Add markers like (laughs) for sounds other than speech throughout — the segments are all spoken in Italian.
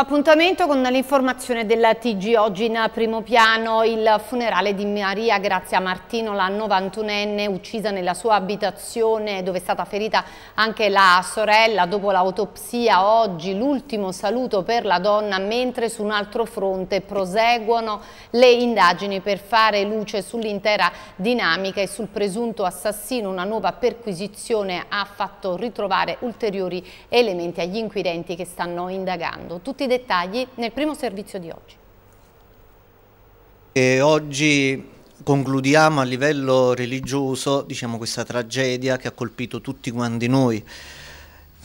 appuntamento con l'informazione della TG oggi in primo piano il funerale di Maria Grazia Martino, la 91enne uccisa nella sua abitazione dove è stata ferita anche la sorella dopo l'autopsia oggi l'ultimo saluto per la donna mentre su un altro fronte proseguono le indagini per fare luce sull'intera dinamica e sul presunto assassino una nuova perquisizione ha fatto ritrovare ulteriori elementi agli inquirenti che stanno indagando. Tutti dettagli nel primo servizio di oggi. E oggi concludiamo a livello religioso diciamo, questa tragedia che ha colpito tutti quanti noi.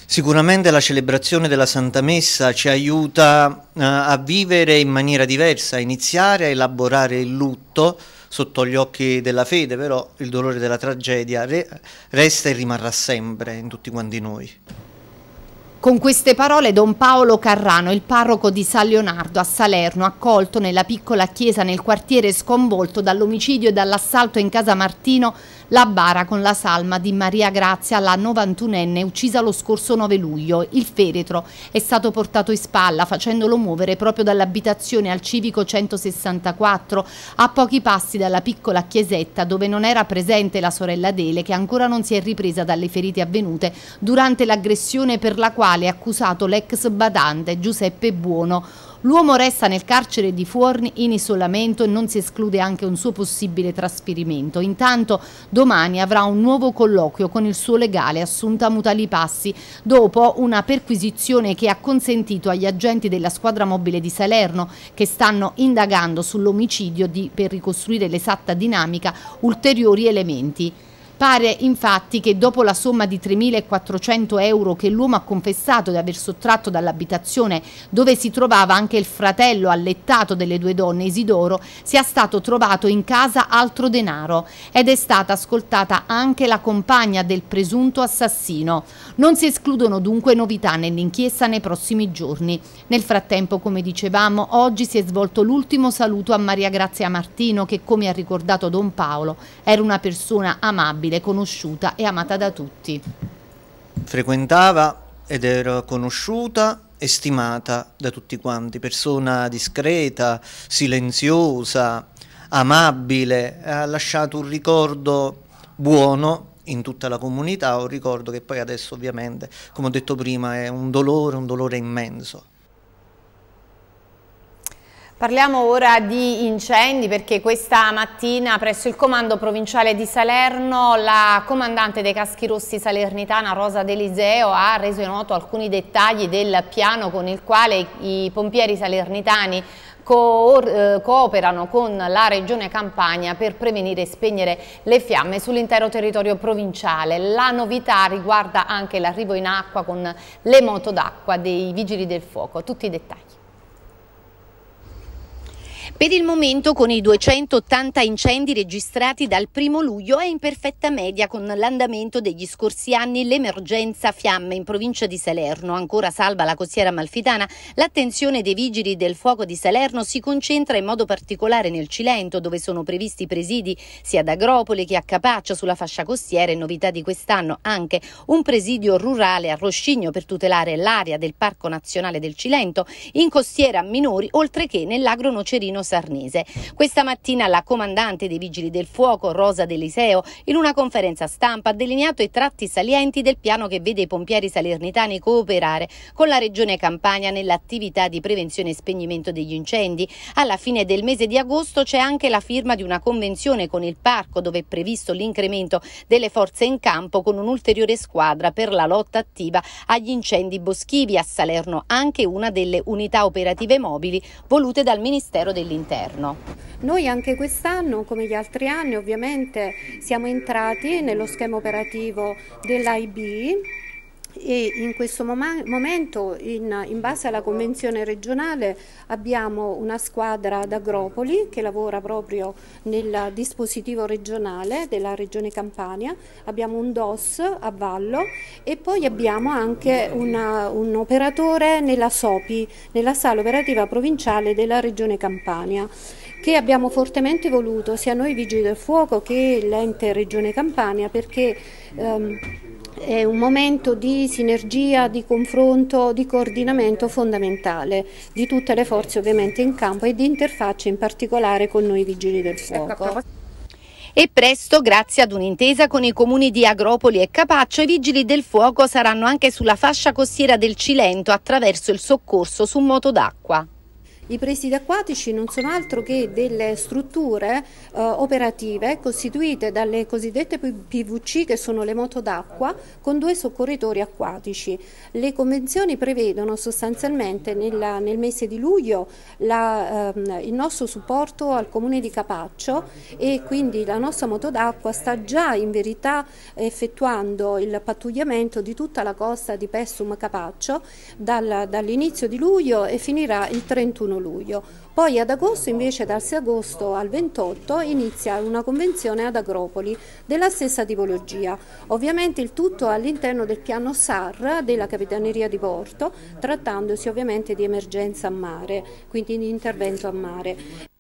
Sicuramente la celebrazione della Santa Messa ci aiuta eh, a vivere in maniera diversa, a iniziare a elaborare il lutto sotto gli occhi della fede, però il dolore della tragedia re resta e rimarrà sempre in tutti quanti noi. Con queste parole Don Paolo Carrano, il parroco di San Leonardo a Salerno, accolto nella piccola chiesa nel quartiere sconvolto dall'omicidio e dall'assalto in casa Martino, la bara con la salma di Maria Grazia, la 91enne, uccisa lo scorso 9 luglio. Il feretro è stato portato in spalla facendolo muovere proprio dall'abitazione al civico 164 a pochi passi dalla piccola chiesetta dove non era presente la sorella Dele che ancora non si è ripresa dalle ferite avvenute durante l'aggressione per la quale è accusato l'ex badante Giuseppe Buono L'uomo resta nel carcere di Fuorni in isolamento e non si esclude anche un suo possibile trasferimento. Intanto domani avrà un nuovo colloquio con il suo legale Assunta Passi dopo una perquisizione che ha consentito agli agenti della squadra mobile di Salerno che stanno indagando sull'omicidio di, per ricostruire l'esatta dinamica, ulteriori elementi. Pare infatti che dopo la somma di 3.400 euro che l'uomo ha confessato di aver sottratto dall'abitazione dove si trovava anche il fratello allettato delle due donne Isidoro, sia stato trovato in casa altro denaro ed è stata ascoltata anche la compagna del presunto assassino. Non si escludono dunque novità nell'inchiesta nei prossimi giorni. Nel frattempo, come dicevamo, oggi si è svolto l'ultimo saluto a Maria Grazia Martino che, come ha ricordato Don Paolo, era una persona amabile gentile, conosciuta e amata da tutti. Frequentava ed era conosciuta e stimata da tutti quanti, persona discreta, silenziosa, amabile, ha lasciato un ricordo buono in tutta la comunità, un ricordo che poi adesso ovviamente, come ho detto prima, è un dolore, un dolore immenso. Parliamo ora di incendi perché questa mattina presso il comando provinciale di Salerno la comandante dei caschi rossi salernitana Rosa Deliseo ha reso noto alcuni dettagli del piano con il quale i pompieri salernitani eh, cooperano con la Regione Campania per prevenire e spegnere le fiamme sull'intero territorio provinciale. La novità riguarda anche l'arrivo in acqua con le moto d'acqua dei vigili del fuoco. Tutti i dettagli. Per il momento, con i 280 incendi registrati dal 1 luglio, è in perfetta media con l'andamento degli scorsi anni l'emergenza fiamme in provincia di Salerno. Ancora salva la costiera malfitana, l'attenzione dei vigili del fuoco di Salerno si concentra in modo particolare nel Cilento, dove sono previsti presidi sia ad Agropoli che a Capaccia sulla fascia costiera e novità di quest'anno anche un presidio rurale a Roscigno per tutelare l'area del Parco Nazionale del Cilento, in costiera Minori, oltre che nell'agro Nocerino Torino Sarnese. Questa mattina la comandante dei Vigili del Fuoco, Rosa D'Eliseo, in una conferenza stampa ha delineato i tratti salienti del piano che vede i pompieri salernitani cooperare con la Regione Campania nell'attività di prevenzione e spegnimento degli incendi. Alla fine del mese di agosto c'è anche la firma di una convenzione con il parco dove è previsto l'incremento delle forze in campo con un'ulteriore squadra per la lotta attiva agli incendi boschivi a Salerno, anche una delle unità operative mobili volute dal Ministero dei dell'interno. Noi anche quest'anno, come gli altri anni ovviamente, siamo entrati nello schema operativo dell'IB e in questo mom momento in, in, base alla convenzione regionale abbiamo una squadra ad Agropoli che lavora proprio nel dispositivo regionale della regione Campania, abbiamo un DOS a Vallo e poi abbiamo anche una, un operatore nella SOPI, nella sala operativa provinciale della regione Campania che abbiamo fortemente voluto sia noi Vigili del Fuoco che l'ente Regione Campania perché ehm, è un momento di sinergia, di confronto, di coordinamento fondamentale di tutte le forze ovviamente in campo e di interfaccia in particolare con noi vigili del ecco, fuoco. E presto, grazie ad un'intesa con i comuni di Agropoli e Capaccio, i vigili del fuoco saranno anche sulla fascia costiera del Cilento attraverso il soccorso su moto d'acqua. I presidi acquatici non sono altro che delle strutture eh, operative costituite dalle cosiddette PVC che sono le moto d'acqua con due soccorritori acquatici. Le convenzioni prevedono sostanzialmente nella, nel mese di luglio la, eh, il nostro supporto al comune di Capaccio e quindi la nostra moto d'acqua sta già in verità effettuando il pattugliamento di tutta la costa di Pessum Capaccio dal, dall'inizio di luglio e finirà il 31 luglio. Poi ad agosto invece dal 6 agosto al 28 inizia una convenzione ad Agropoli della stessa tipologia. Ovviamente il tutto all'interno del piano SAR della Capitaneria di Porto, trattandosi ovviamente di emergenza a mare, quindi di intervento a mare.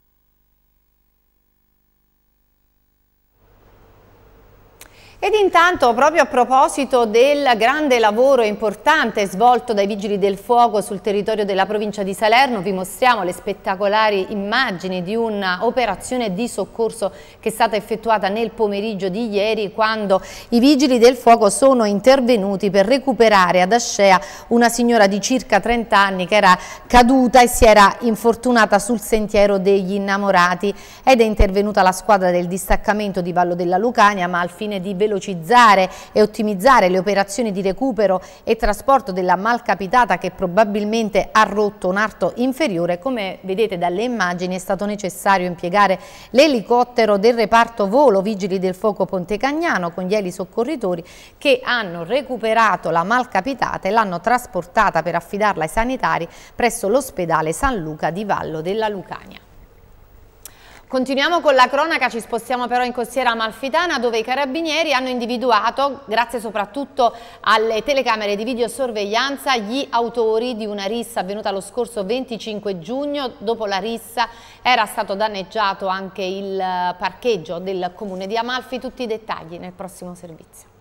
Ed intanto, proprio a proposito del grande lavoro importante svolto dai Vigili del Fuoco sul territorio della provincia di Salerno, vi mostriamo le spettacolari immagini di un'operazione di soccorso che è stata effettuata nel pomeriggio di ieri quando i Vigili del Fuoco sono intervenuti per recuperare ad Ascea una signora di circa 30 anni che era caduta e si era infortunata sul sentiero degli innamorati ed è intervenuta la squadra del distaccamento di Vallo della Lucania ma al fine di velocizzare velocizzare e ottimizzare le operazioni di recupero e trasporto della malcapitata che probabilmente ha rotto un arto inferiore, come vedete dalle immagini è stato necessario impiegare l'elicottero del reparto volo Vigili del Fuoco Ponte Cagnano con gli elisoccorritori che hanno recuperato la malcapitata e l'hanno trasportata per affidarla ai sanitari presso l'ospedale San Luca di Vallo della Lucania. Continuiamo con la cronaca, ci spostiamo però in costiera amalfitana dove i carabinieri hanno individuato, grazie soprattutto alle telecamere di videosorveglianza, gli autori di una rissa avvenuta lo scorso 25 giugno. Dopo la rissa era stato danneggiato anche il eh, parcheggio del comune di Amalfi. Tutti i dettagli nel prossimo servizio.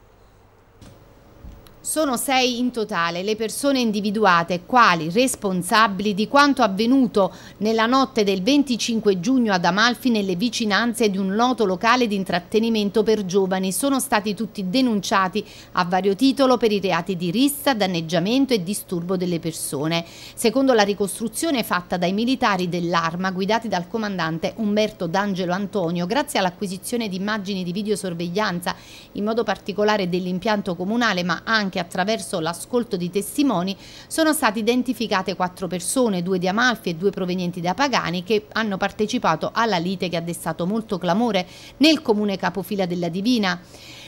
Sono sei in totale le persone individuate quali responsabili di quanto avvenuto nella notte del 25 giugno ad Amalfi nelle vicinanze di un noto locale di intrattenimento per giovani. Sono stati tutti denunciati a vario titolo per i reati di rissa, danneggiamento e disturbo delle persone. Secondo la ricostruzione fatta dai militari dell'Arma guidati dal comandante Umberto D'Angelo Antonio, grazie all'acquisizione di immagini di videosorveglianza, in modo particolare dell'impianto comunale ma anche anche attraverso l'ascolto di testimoni, sono state identificate quattro persone, due di Amalfi e due provenienti da Pagani, che hanno partecipato alla lite che ha destato molto clamore nel comune capofila della Divina.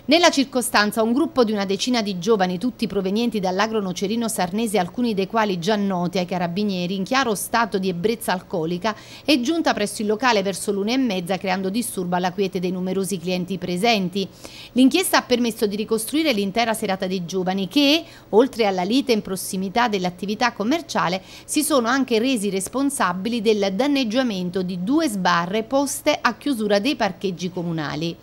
Nella circostanza un gruppo di una decina di giovani, tutti provenienti dall'agro nocerino sarnese, alcuni dei quali già noti ai carabinieri, in chiaro stato di ebbrezza alcolica, è giunta presso il locale verso l'una e mezza creando disturbo alla quiete dei numerosi clienti presenti. L'inchiesta ha permesso di ricostruire l'intera serata dei giovani che, oltre alla lite in prossimità dell'attività commerciale, si sono anche resi responsabili del danneggiamento di due sbarre poste a chiusura dei parcheggi comunali.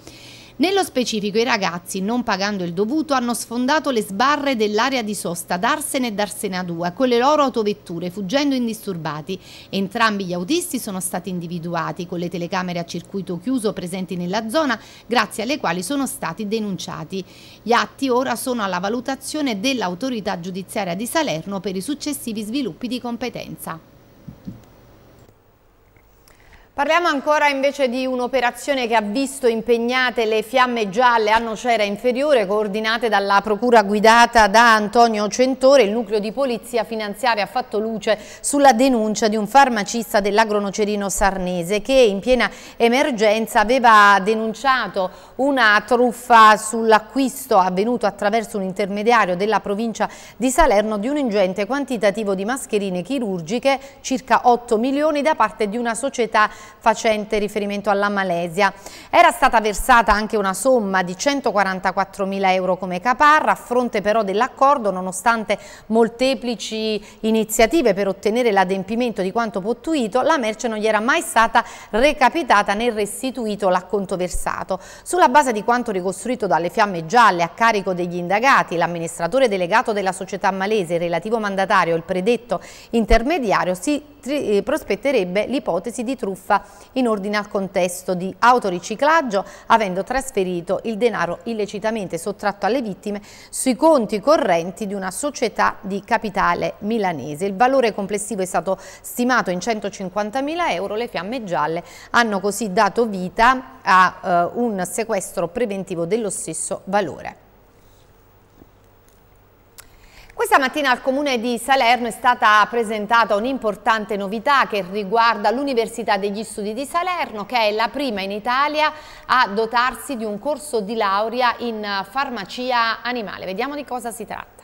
Nello specifico i ragazzi, non pagando il dovuto, hanno sfondato le sbarre dell'area di sosta d'Arsene e d'Arsena 2 con le loro autovetture, fuggendo indisturbati. Entrambi gli autisti sono stati individuati con le telecamere a circuito chiuso presenti nella zona, grazie alle quali sono stati denunciati. Gli atti ora sono alla valutazione dell'autorità giudiziaria di Salerno per i successivi sviluppi di competenza. Parliamo ancora invece di un'operazione che ha visto impegnate le fiamme gialle a Nocera Inferiore, coordinate dalla procura guidata da Antonio Centore. Il nucleo di polizia finanziaria ha fatto luce sulla denuncia di un farmacista dell'agronocerino sarnese che in piena emergenza aveva denunciato una truffa sull'acquisto avvenuto attraverso un intermediario della provincia di Salerno di un ingente quantitativo di mascherine chirurgiche, circa 8 milioni, da parte di una società facente riferimento alla Malesia. Era stata versata anche una somma di 144 mila euro come caparra, a fronte però dell'accordo, nonostante molteplici iniziative per ottenere l'adempimento di quanto potuito, la merce non gli era mai stata recapitata né restituito l'acconto versato. Sulla base di quanto ricostruito dalle fiamme gialle a carico degli indagati, l'amministratore delegato della società malese, il relativo mandatario, il predetto intermediario, si eh, prospetterebbe l'ipotesi di truffa in ordine al contesto di autoriciclaggio, avendo trasferito il denaro illecitamente sottratto alle vittime sui conti correnti di una società di capitale milanese. Il valore complessivo è stato stimato in 150.000 euro, le fiamme gialle hanno così dato vita a eh, un sequestro preventivo dello stesso valore. Questa mattina al Comune di Salerno è stata presentata un'importante novità che riguarda l'Università degli Studi di Salerno che è la prima in Italia a dotarsi di un corso di laurea in farmacia animale. Vediamo di cosa si tratta.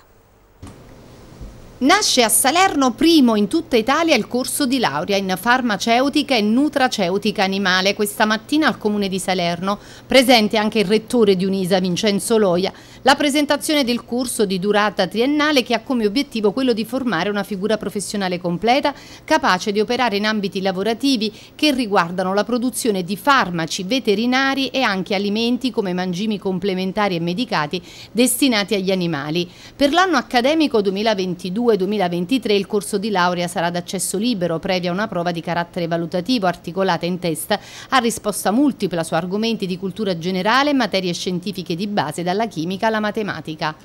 Nasce a Salerno primo in tutta Italia il corso di laurea in farmaceutica e nutraceutica animale. Questa mattina al comune di Salerno, presente anche il rettore di Unisa Vincenzo Loia, la presentazione del corso di durata triennale che ha come obiettivo quello di formare una figura professionale completa capace di operare in ambiti lavorativi che riguardano la produzione di farmaci veterinari e anche alimenti come mangimi complementari e medicati destinati agli animali. Per l'anno accademico 2022 2022-2023 il corso di laurea sarà d'accesso libero, previa una prova di carattere valutativo articolata in testa a risposta multipla su argomenti di cultura generale e materie scientifiche di base dalla chimica alla matematica.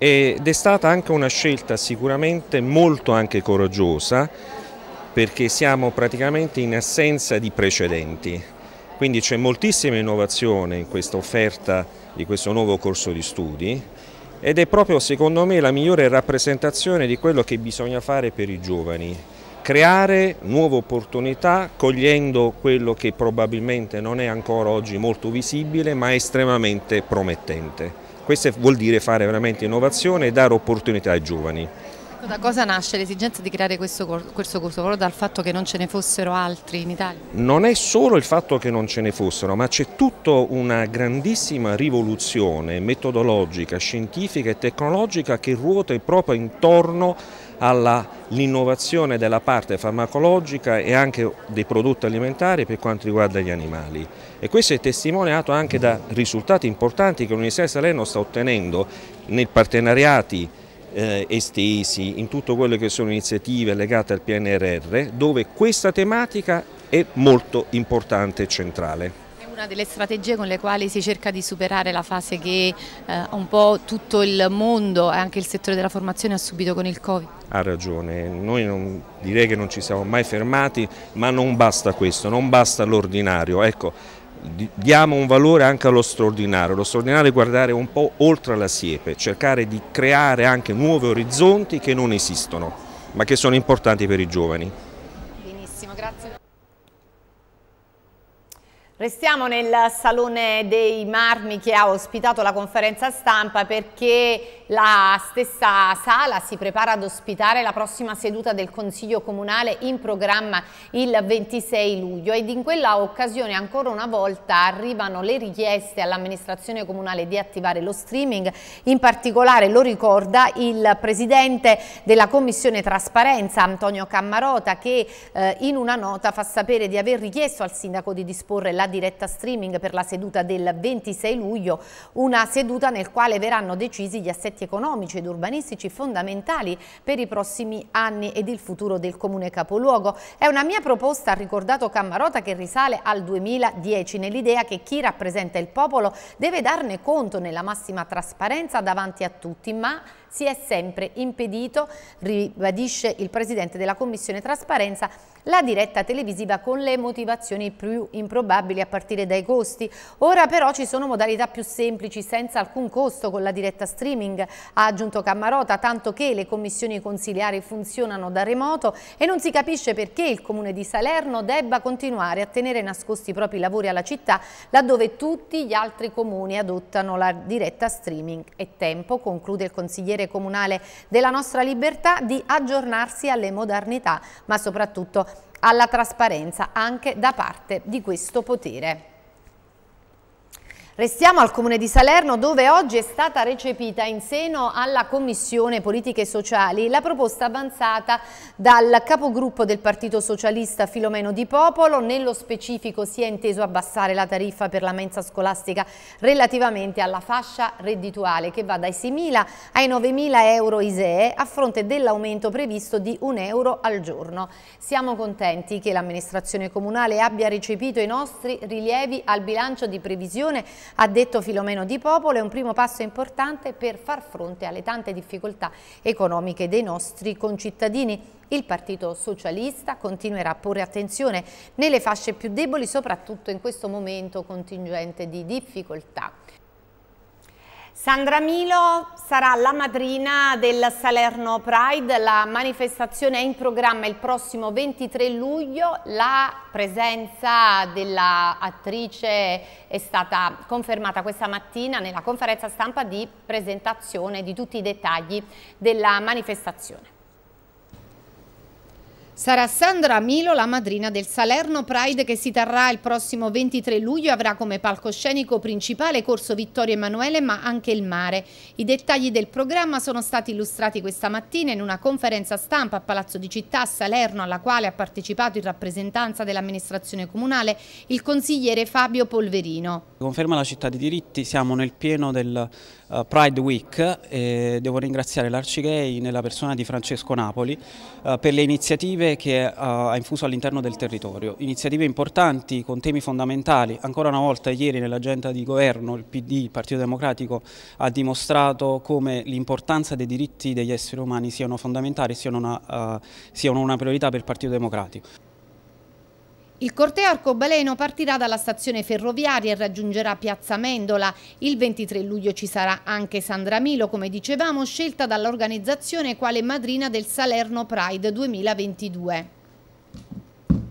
Ed è stata anche una scelta sicuramente molto anche coraggiosa perché siamo praticamente in assenza di precedenti. Quindi c'è moltissima innovazione in questa offerta di questo nuovo corso di studi ed è proprio secondo me la migliore rappresentazione di quello che bisogna fare per i giovani, creare nuove opportunità cogliendo quello che probabilmente non è ancora oggi molto visibile ma estremamente promettente. Questo vuol dire fare veramente innovazione e dare opportunità ai giovani. Da cosa nasce l'esigenza di creare questo, questo corso? Proprio dal fatto che non ce ne fossero altri in Italia? Non è solo il fatto che non ce ne fossero, ma c'è tutta una grandissima rivoluzione metodologica, scientifica e tecnologica che ruota proprio intorno all'innovazione della parte farmacologica e anche dei prodotti alimentari per quanto riguarda gli animali. E questo è testimoniato anche da risultati importanti che l'Università di Salerno sta ottenendo nei partenariati eh, estesi, in tutte quelle che sono iniziative legate al PNRR, dove questa tematica è molto importante e centrale È una delle strategie con le quali si cerca di superare la fase che eh, un po' tutto il mondo e anche il settore della formazione ha subito con il Covid. Ha ragione, noi non, direi che non ci siamo mai fermati, ma non basta questo, non basta l'ordinario. Ecco, diamo un valore anche allo straordinario, lo straordinario è guardare un po' oltre la siepe, cercare di creare anche nuovi orizzonti che non esistono ma che sono importanti per i giovani. Restiamo nel Salone dei Marmi che ha ospitato la conferenza stampa perché la stessa sala si prepara ad ospitare la prossima seduta del Consiglio Comunale in programma il 26 luglio ed in quella occasione ancora una volta arrivano le richieste all'amministrazione comunale di attivare lo streaming, in particolare lo ricorda il presidente della Commissione Trasparenza Antonio Cammarota che eh, in una nota fa sapere di aver richiesto al sindaco di disporre la diretta streaming per la seduta del 26 luglio, una seduta nel quale verranno decisi gli assetti economici ed urbanistici fondamentali per i prossimi anni ed il futuro del comune capoluogo. È una mia proposta, ha ricordato Cammarota, che risale al 2010 nell'idea che chi rappresenta il popolo deve darne conto nella massima trasparenza davanti a tutti, ma si è sempre impedito, ribadisce il Presidente della Commissione Trasparenza, la diretta televisiva con le motivazioni più improbabili a partire dai costi. Ora però ci sono modalità più semplici senza alcun costo con la diretta streaming, ha aggiunto Cammarota, tanto che le commissioni consiliari funzionano da remoto e non si capisce perché il Comune di Salerno debba continuare a tenere nascosti i propri lavori alla città laddove tutti gli altri comuni adottano la diretta streaming. È tempo, conclude il consigliere comunale della nostra libertà, di aggiornarsi alle modernità, ma soprattutto alla trasparenza anche da parte di questo potere. Restiamo al Comune di Salerno dove oggi è stata recepita in seno alla Commissione Politiche Sociali la proposta avanzata dal capogruppo del Partito Socialista Filomeno Di Popolo, nello specifico si è inteso abbassare la tariffa per la mensa scolastica relativamente alla fascia reddituale che va dai 6.000 ai 9.000 euro ISEE a fronte dell'aumento previsto di 1 euro al giorno. Siamo contenti che l'amministrazione comunale abbia recepito i nostri rilievi al bilancio di previsione ha detto Filomeno Di Popolo è un primo passo importante per far fronte alle tante difficoltà economiche dei nostri concittadini. Il Partito Socialista continuerà a porre attenzione nelle fasce più deboli, soprattutto in questo momento contingente di difficoltà. Sandra Milo sarà la madrina del Salerno Pride, la manifestazione è in programma il prossimo 23 luglio, la presenza dell'attrice è stata confermata questa mattina nella conferenza stampa di presentazione di tutti i dettagli della manifestazione. Sarà Sandra Milo la madrina del Salerno Pride che si terrà il prossimo 23 luglio e avrà come palcoscenico principale Corso Vittorio Emanuele ma anche il mare. I dettagli del programma sono stati illustrati questa mattina in una conferenza stampa a Palazzo di Città a Salerno alla quale ha partecipato in rappresentanza dell'amministrazione comunale il consigliere Fabio Polverino. Conferma la città di diritti, siamo nel pieno del eh, Pride Week e devo ringraziare l'Arcigay nella persona di Francesco Napoli eh, per le iniziative che eh, ha infuso all'interno del territorio. Iniziative importanti con temi fondamentali. Ancora una volta ieri nell'agenda di governo il PD, il Partito Democratico, ha dimostrato come l'importanza dei diritti degli esseri umani siano fondamentali, siano uh, siano una priorità per il Partito Democratico. Il corteo arcobaleno partirà dalla stazione ferroviaria e raggiungerà Piazza Mendola. Il 23 luglio ci sarà anche Sandra Milo, come dicevamo, scelta dall'organizzazione quale madrina del Salerno Pride 2022.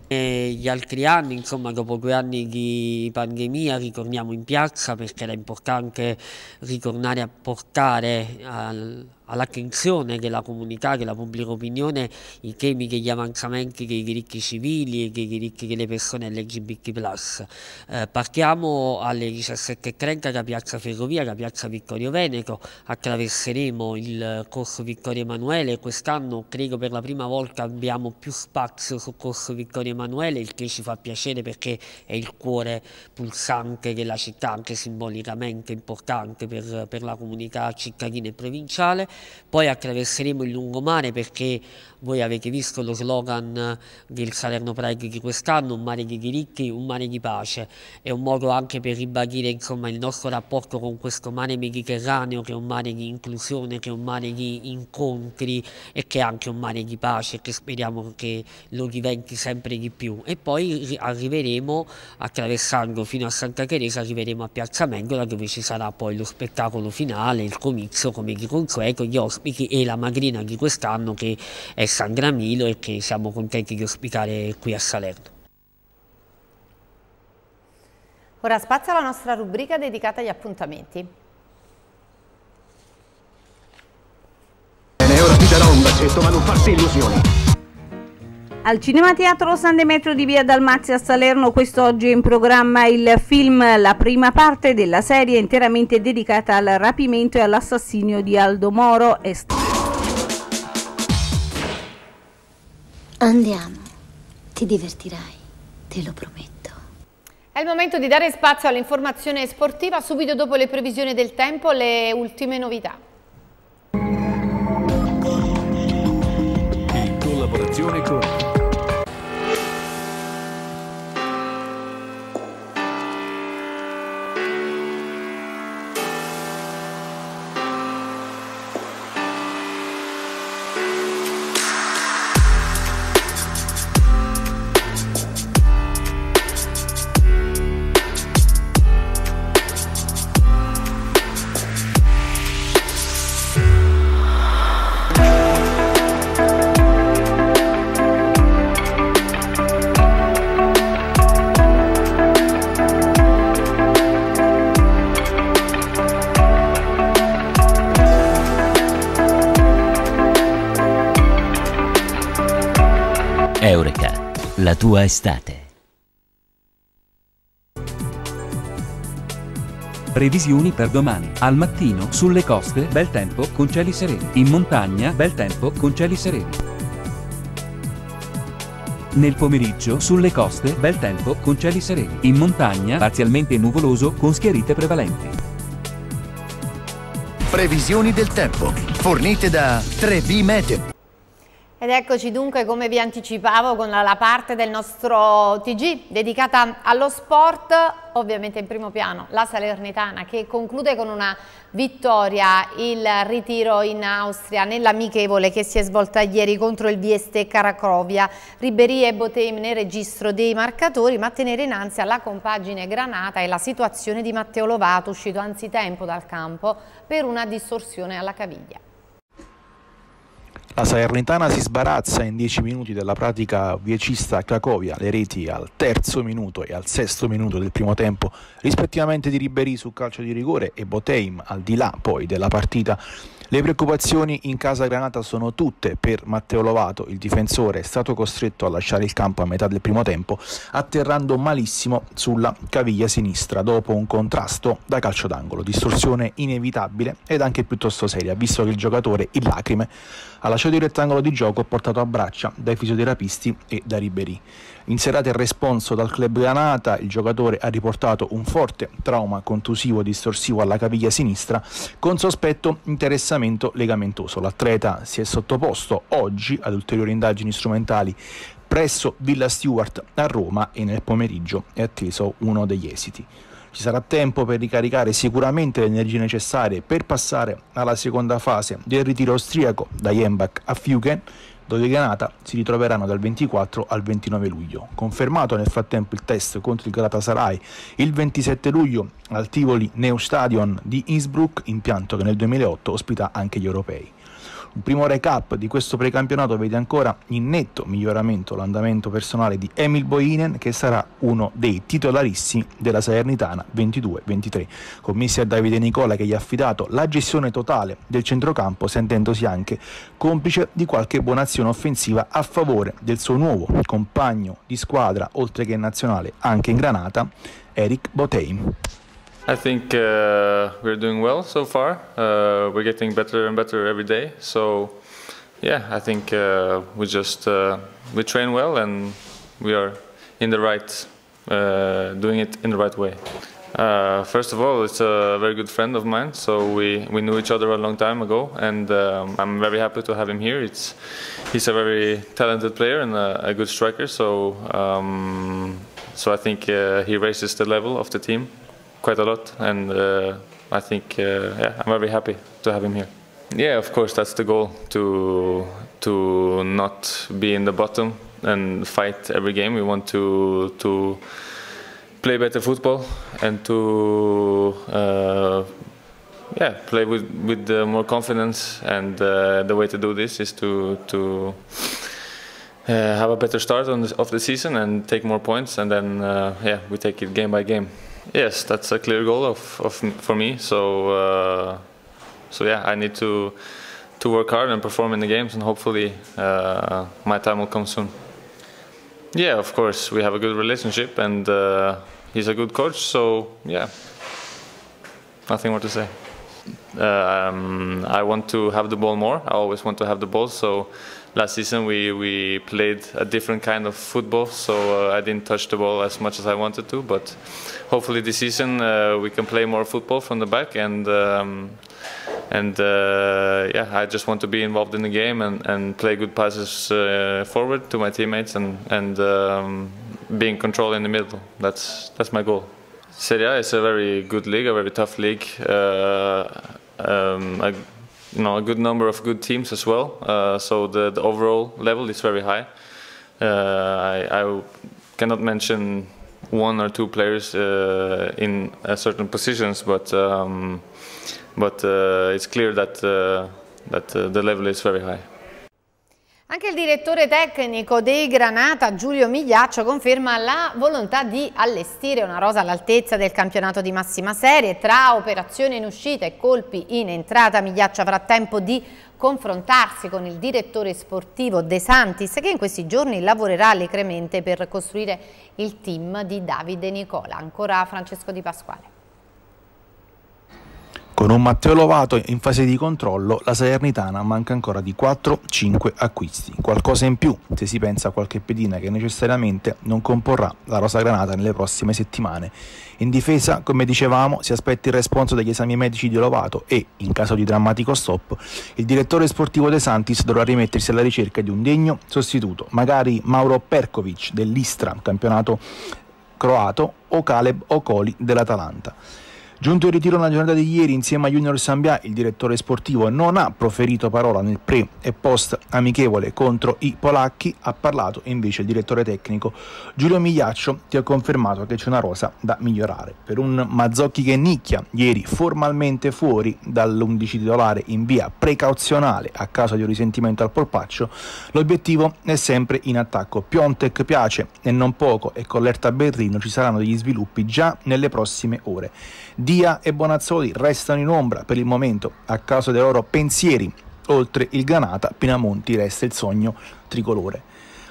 Gli altri anni, insomma, dopo due anni di pandemia, ritorniamo in piazza perché era importante ritornare a portare al, all'attenzione della comunità, della pubblica opinione, i temi degli avanzamenti dei diritti civili e dei diritti delle persone LGBT+. Eh, partiamo alle 17.30 da Piazza Ferrovia, da Piazza Vittorio Veneto, attraverseremo il Corso Vittorio Emanuele, quest'anno credo per la prima volta abbiamo più spazio su Corso Vittorio Emanuele, il che ci fa piacere perché è il cuore pulsante della città, anche simbolicamente importante per, per la comunità cittadina e provinciale. Poi attraverseremo il lungomare perché voi avete visto lo slogan del Salerno Pride di quest'anno, un mare di diritti, un mare di pace. È un modo anche per ribadire insomma, il nostro rapporto con questo mare mediterraneo che è un mare di inclusione, che è un mare di incontri e che è anche un mare di pace che speriamo che lo diventi sempre di più. E poi arriveremo, attraversando fino a Santa Teresa, arriveremo a Piazza Mendola dove ci sarà poi lo spettacolo finale, il comizio come di consueto gli ospiti e la madrina di quest'anno che è Sandra Milo e che siamo contenti di ospitare qui a Salerno. Ora spazio alla nostra rubrica dedicata agli appuntamenti. Bene, ora ti darò un bacetto, ma non farsi illusioni. Al Cinema Teatro San Demetrio di Via Dalmazia a Salerno quest'oggi è in programma il film La prima parte della serie interamente dedicata al rapimento e all'assassinio di Aldo Moro. Andiamo, ti divertirai, te lo prometto. È il momento di dare spazio all'informazione sportiva subito dopo le previsioni del tempo, le ultime novità. In collaborazione con tua estate. Previsioni per domani. Al mattino, sulle coste, bel tempo, con cieli sereni. In montagna, bel tempo, con cieli sereni. Nel pomeriggio, sulle coste, bel tempo, con cieli sereni. In montagna, parzialmente nuvoloso, con schiarite prevalenti. Previsioni del tempo, fornite da 3B Meteo. Ed eccoci dunque, come vi anticipavo, con la parte del nostro TG dedicata allo sport, ovviamente in primo piano la Salernitana che conclude con una vittoria il ritiro in Austria nell'amichevole che si è svolta ieri contro il Vieste Caracrovia. Riberia e Botem nel registro dei marcatori, ma tenere innanzi alla compagine granata e la situazione di Matteo Lovato, uscito anzitempo dal campo per una distorsione alla caviglia. La Salernitana si sbarazza in 10 minuti della pratica viecista a Cracovia, le reti al terzo minuto e al sesto minuto del primo tempo rispettivamente di Ribéry su calcio di rigore e Boteim al di là poi della partita. Le preoccupazioni in casa Granata sono tutte per Matteo Lovato, il difensore è stato costretto a lasciare il campo a metà del primo tempo atterrando malissimo sulla caviglia sinistra dopo un contrasto da calcio d'angolo, distorsione inevitabile ed anche piuttosto seria visto che il giocatore in lacrime ha lasciato il rettangolo di gioco portato a braccia dai fisioterapisti e da Ribery. In serata il responso dal club Granata, il giocatore ha riportato un forte trauma contusivo distorsivo alla caviglia sinistra con sospetto interessamento legamentoso. L'atleta si è sottoposto oggi ad ulteriori indagini strumentali presso Villa Stewart a Roma e nel pomeriggio è atteso uno degli esiti ci sarà tempo per ricaricare sicuramente le energie necessarie per passare alla seconda fase del ritiro austriaco da Jembach a Fugen, dove i Granata si ritroveranno dal 24 al 29 luglio. Confermato nel frattempo il test contro il Galatasaray il 27 luglio al Tivoli Neustadion di Innsbruck, impianto che nel 2008 ospita anche gli europei. Un primo recap di questo precampionato vede ancora in netto miglioramento l'andamento personale di Emil Boinen che sarà uno dei titolarissimi della Salernitana 22-23. Commessi a Davide Nicola che gli ha affidato la gestione totale del centrocampo sentendosi anche complice di qualche buona azione offensiva a favore del suo nuovo compagno di squadra oltre che nazionale anche in Granata, Eric Boteim. I think uh, we're doing well so far. Uh, we're getting better and better every day. So, yeah, I think uh, we just uh, we train well and we are in the right, uh, doing it in the right way. Uh, first of all, it's a very good friend of mine, so we, we knew each other a long time ago, and um, I'm very happy to have him here. It's he's a very talented player and a, a good striker, so um, so I think he raises the level of the team quite a lot, and uh, I think uh, yeah, I'm very happy to have him here. Yeah, of course, that's the goal to to not be in the bottom and fight every game. We want to to play better football and to uh, yeah play with with uh, more confidence. And uh, the way to do this is to to uh, have a better start on of the season and take more points. And then yeah, we take it game by game. Yes, that's a clear goal of, of for me. So uh, so yeah, I need to to work hard and perform in the games, and hopefully uh, my time will come soon. Yeah, of course, we have a good relationship, and uh, he's a good coach. So yeah, nothing more to say. Um, I want to have the ball more. I always want to have the ball, so last season we, we played a different kind of football, so uh, I didn't touch the ball as much as I wanted to. But hopefully this season uh, we can play more football from the back, and um, and uh, yeah, I just want to be involved in the game and, and play good passes uh, forward to my teammates and and um, be in control in the middle. That's that's my goal. Serie A is a very good league, a very tough league. Uh, um, a you know a good number of good teams as well. Uh, so the, the overall level is very high. Uh, I, I, cannot mention one or two players uh, in uh, certain positions, but um, but uh, it's clear that uh, that the level is very high. Anche il direttore tecnico dei Granata, Giulio Migliaccio, conferma la volontà di allestire una rosa all'altezza del campionato di massima serie. Tra operazioni in uscita e colpi in entrata, Migliaccio avrà tempo di confrontarsi con il direttore sportivo De Santis, che in questi giorni lavorerà allegremente per costruire il team di Davide Nicola. Ancora Francesco Di Pasquale. Con un Matteo Lovato in fase di controllo, la Salernitana manca ancora di 4-5 acquisti, qualcosa in più se si pensa a qualche pedina che necessariamente non comporrà la rosa granata nelle prossime settimane. In difesa, come dicevamo, si aspetta il responso degli esami medici di Lovato e, in caso di drammatico stop, il direttore sportivo De Santis dovrà rimettersi alla ricerca di un degno sostituto, magari Mauro Perkovic dell'Istra, campionato croato, o Caleb Ocoli dell'Atalanta. Giunto in ritiro nella giornata di ieri insieme a Junior Sambia, il direttore sportivo non ha proferito parola nel pre e post amichevole contro i polacchi, ha parlato invece il direttore tecnico Giulio Migliaccio che ha confermato che c'è una rosa da migliorare. Per un Mazzocchi che nicchia, ieri formalmente fuori dall'11 titolare in via precauzionale a causa di un risentimento al polpaccio, l'obiettivo è sempre in attacco. Piontek piace e non poco e con l'Erta Berrino ci saranno degli sviluppi già nelle prossime ore. Dia e Bonazzoli restano in ombra per il momento a causa dei loro pensieri. Oltre il Granata, Pinamonti resta il sogno tricolore.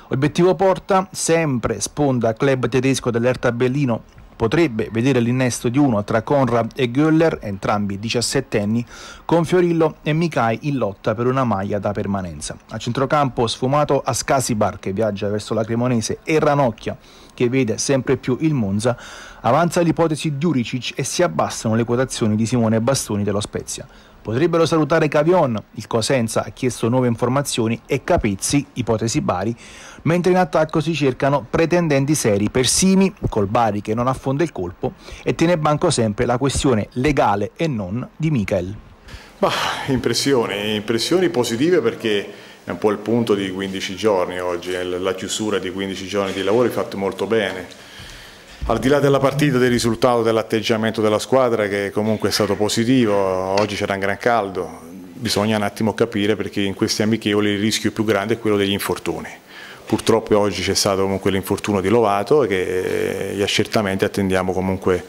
Obiettivo porta sempre sponda club tedesco dell'Erta Bellino potrebbe vedere l'innesto di uno tra Conrad e Göller, entrambi 17 anni, con Fiorillo e Mikai in lotta per una maglia da permanenza. A centrocampo sfumato a Scasibar che viaggia verso la Cremonese e Ranocchia che vede sempre più il Monza, avanza l'ipotesi di Uricic e si abbassano le quotazioni di Simone Bastoni dello Spezia. Potrebbero salutare Cavion, il Cosenza ha chiesto nuove informazioni, e Capizzi, ipotesi Bari, mentre in attacco si cercano pretendenti seri per Simi, col Bari che non affonda il colpo, e tiene banco sempre la questione legale e non di Michael. Bah, impressioni, impressioni positive perché è un po' il punto di 15 giorni oggi, la chiusura di 15 giorni di lavori fatto molto bene. Al di là della partita, del risultato, dell'atteggiamento della squadra che comunque è stato positivo, oggi c'era un gran caldo, bisogna un attimo capire perché in questi amichevoli il rischio più grande è quello degli infortuni. Purtroppo oggi c'è stato comunque l'infortunio di Lovato e che eh, gli accertamenti attendiamo comunque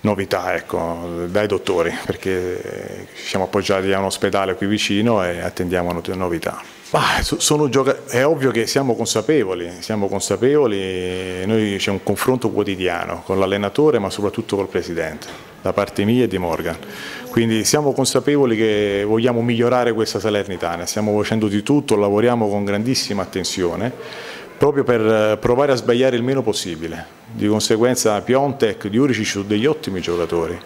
novità ecco, dai dottori perché eh, ci siamo appoggiati a un ospedale qui vicino e attendiamo novità. Ah, è ovvio che siamo consapevoli, siamo consapevoli, noi c'è un confronto quotidiano con l'allenatore ma soprattutto col presidente, da parte mia e di Morgan. Quindi siamo consapevoli che vogliamo migliorare questa Salernitana, stiamo facendo di tutto, lavoriamo con grandissima attenzione proprio per provare a sbagliare il meno possibile. Di conseguenza Piontek, Diurici sono degli ottimi giocatori,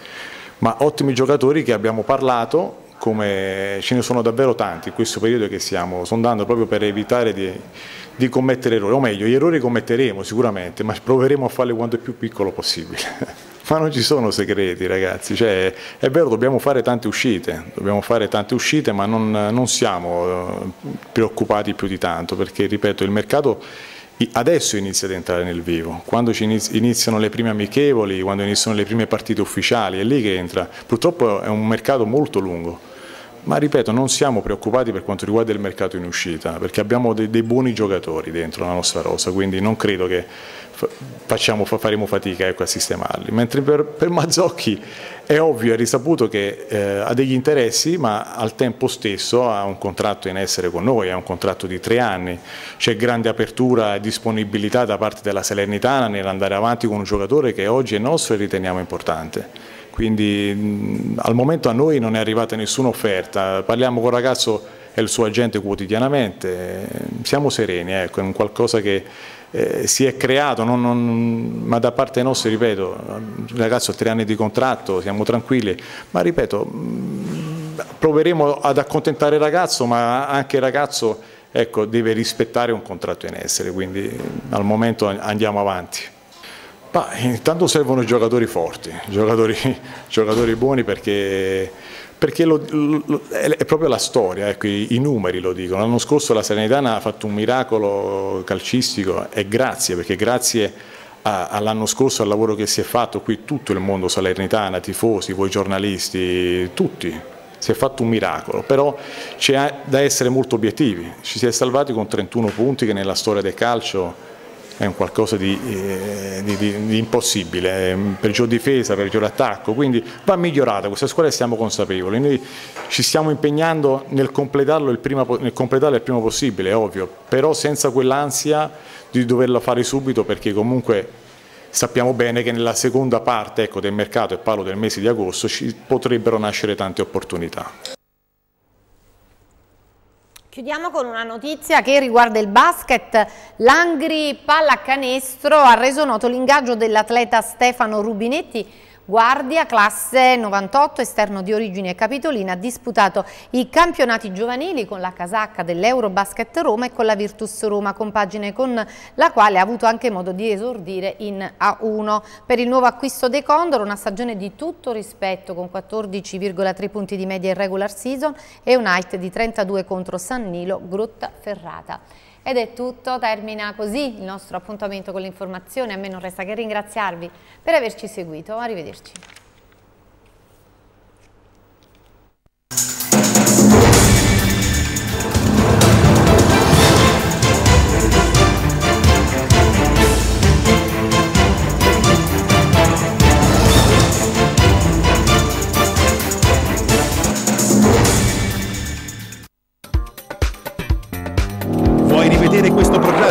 ma ottimi giocatori che abbiamo parlato come ce ne sono davvero tanti in questo periodo che stiamo sondando proprio per evitare di, di commettere errori, o meglio, gli errori commetteremo sicuramente, ma proveremo a farli quanto più piccolo possibile. (laughs) ma non ci sono segreti ragazzi, cioè, è vero dobbiamo fare tante uscite, dobbiamo fare tante uscite ma non, non siamo eh, preoccupati più di tanto perché ripeto il mercato adesso inizia ad entrare nel vivo, quando iniziano le prime amichevoli, quando iniziano le prime partite ufficiali, è lì che entra. Purtroppo è un mercato molto lungo ma ripeto non siamo preoccupati per quanto riguarda il mercato in uscita perché abbiamo dei, dei buoni giocatori dentro la nostra rosa quindi non credo che facciamo, faremo fatica ecco, a sistemarli mentre per, per, Mazzocchi è ovvio, è risaputo che eh, ha degli interessi ma al tempo stesso ha un contratto in essere con noi, ha un contratto di tre anni c'è grande apertura e disponibilità da parte della Salernitana nell'andare avanti con un giocatore che oggi è nostro e riteniamo importante quindi mh, mm, al momento a noi non è arrivata nessuna offerta, parliamo con il ragazzo e il suo agente quotidianamente, siamo sereni, ecco, è un qualcosa che eh, si è creato, non, non, ma da parte nostra, ripeto, il ragazzo ha tre anni di contratto, siamo tranquilli, ma ripeto, mh, mm, proveremo ad accontentare il ragazzo, ma anche il ragazzo ecco, deve rispettare un contratto in essere, quindi al momento andiamo avanti. Ma intanto servono giocatori forti, giocatori, (laughs) giocatori buoni perché, perché lo, lo, è proprio la storia, ecco, i, numeri lo dicono. L'anno scorso la Serenitana ha fatto un miracolo calcistico e grazie, perché grazie all'anno scorso al lavoro che si è fatto qui tutto il mondo salernitana, tifosi, voi giornalisti, tutti, si è fatto un miracolo, però c'è da essere molto obiettivi, ci si è salvati con 31 punti che nella storia del calcio è un qualcosa di, eh, di, di, di impossibile, peggior difesa, peggior attacco, quindi va migliorata questa squadra e siamo consapevoli, noi ci stiamo impegnando nel, completarlo il prima, nel completarla il prima possibile, è ovvio, però senza quell'ansia di doverlo fare subito perché comunque sappiamo bene che nella seconda parte ecco, del mercato, e parlo del mese di agosto, ci potrebbero nascere tante opportunità. Chiudiamo con una notizia che riguarda il basket. L'Angri Pallacanestro ha reso noto l'ingaggio dell'atleta Stefano Rubinetti Guardia, classe 98, esterno di origine capitolina, ha disputato i campionati giovanili con la casacca dell'Eurobasket Roma e con la Virtus Roma, compagine con la quale ha avuto anche modo di esordire in A1. Per il nuovo acquisto dei Condor, una stagione di tutto rispetto con 14,3 punti di media in regular season e un height di 32 contro San Nilo, Grotta Ferrata. Ed è tutto, termina così il nostro appuntamento con l'informazione, a me non resta che ringraziarvi per averci seguito, arrivederci.